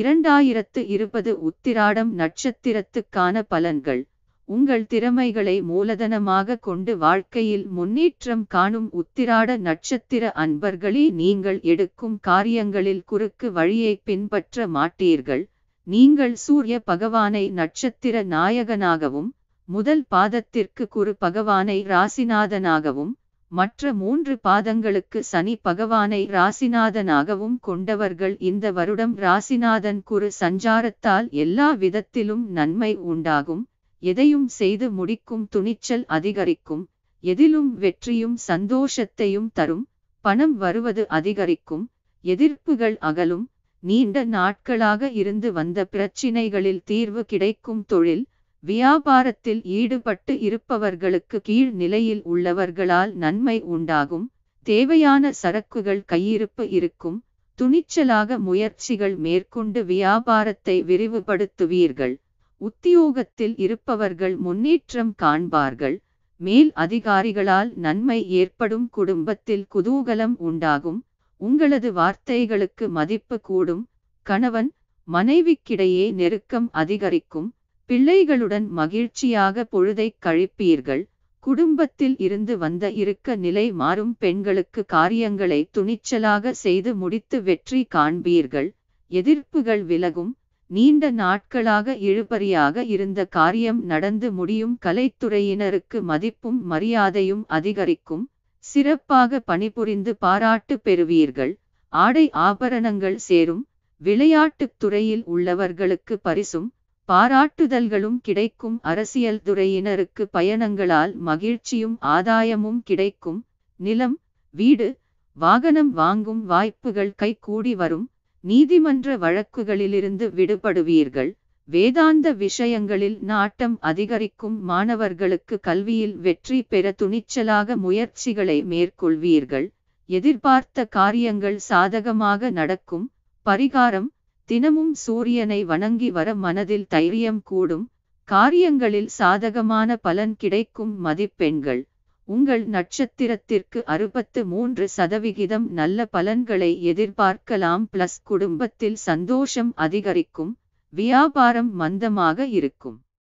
இரண்டாயிரத்து இருபது உத்திராடம் நட்சத்திரத்துக்கான பலன்கள் உங்கள் திறமைகளை மூலதனமாக கொண்டு வாழ்க்கையில் முன்னேற்றம் காணும் உத்திராட நட்சத்திர அன்பர்களே நீங்கள் எடுக்கும் காரியங்களில் குறுக்கு வழியை பின்பற்ற மாட்டீர்கள் நீங்கள் சூரிய பகவானை நட்சத்திர நாயகனாகவும் முதல் பாதத்திற்கு குரு பகவானை ராசிநாதனாகவும் மற்ற மூன்று பாதங்களுக்கு சனி பகவானை ராசிநாதனாகவும் கொண்டவர்கள் இந்த வருடம் ராசிநாதன் குரு சஞ்சாரத்தால் எல்லா விதத்திலும் நன்மை உண்டாகும் எதையும் செய்து முடிக்கும் துணிச்சல் அதிகரிக்கும் எதிலும் வெற்றியும் சந்தோஷத்தையும் தரும் பணம் வருவது அதிகரிக்கும் எதிர்ப்புகள் அகலும் நீண்ட நாட்களாக இருந்து வந்த பிரச்சினைகளில் தீர்வு கிடைக்கும் தொழில் வியாபாரத்தில் ஈடுபட்டு இருப்பவர்களுக்கு கீழ் நிலையில் உள்ளவர்களால் நன்மை உண்டாகும் தேவையான சரக்குகள் கையிருப்பு இருக்கும் துணிச்சலாக முயற்சிகள் மேற்கொண்டு வியாபாரத்தை விரிவுபடுத்துவீர்கள் உத்தியோகத்தில் இருப்பவர்கள் முன்னேற்றம் காண்பார்கள் மேல் அதிகாரிகளால் நன்மை ஏற்படும் குடும்பத்தில் குதூகலம் உண்டாகும் உங்களது வார்த்தைகளுக்கு மதிப்பு கூடும் கணவன் மனைவிக்கிடையே நெருக்கம் அதிகரிக்கும் பிள்ளைகளுடன் மகிழ்ச்சியாக பொழுதை கழிப்பீர்கள் குடும்பத்தில் இருந்து வந்த இருக்க நிலை மாறும் பெண்களுக்கு காரியங்களை துணிச்சலாக செய்து முடித்து வெற்றி காண்பீர்கள் எதிர்ப்புகள் விலகும் நீண்ட நாட்களாக இழுபறியாக இருந்த காரியம் நடந்து முடியும் கலைத்துறையினருக்கு மதிப்பும் மரியாதையும் அதிகரிக்கும் சிறப்பாக பணிபுரிந்து பாராட்டு பெறுவீர்கள் ஆடை ஆபரணங்கள் சேரும் விளையாட்டுத் துறையில் உள்ளவர்களுக்கு பரிசும் பாராட்டுதல்களும் கிடைக்கும் அரசியல் துறையினருக்கு பயணங்களால் மகிழ்ச்சியும் ஆதாயமும் கிடைக்கும் நிலம் வீடு வாகனம் வாங்கும் வாய்ப்புகள் கூடி வரும் நீதிமன்ற வழக்குகளிலிருந்து விடுபடுவீர்கள் வேதாந்த விஷயங்களில் நாட்டம் அதிகரிக்கும் மாணவர்களுக்கு கல்வியில் வெற்றி பெற துணிச்சலாக முயற்சிகளை மேற்கொள்வீர்கள் எதிர்பார்த்த காரியங்கள் சாதகமாக நடக்கும் பரிகாரம் தினமும் சூரியனை வணங்கி வர மனதில் தைரியம் கூடும் காரியங்களில் சாதகமான பலன் கிடைக்கும் மதிப்பெண்கள் உங்கள் நட்சத்திரத்திற்கு அறுபத்து மூன்று சதவிகிதம் நல்ல பலன்களை எதிர்பார்க்கலாம் பிளஸ் குடும்பத்தில் சந்தோஷம் அதிகரிக்கும் வியாபாரம் மந்தமாக இருக்கும்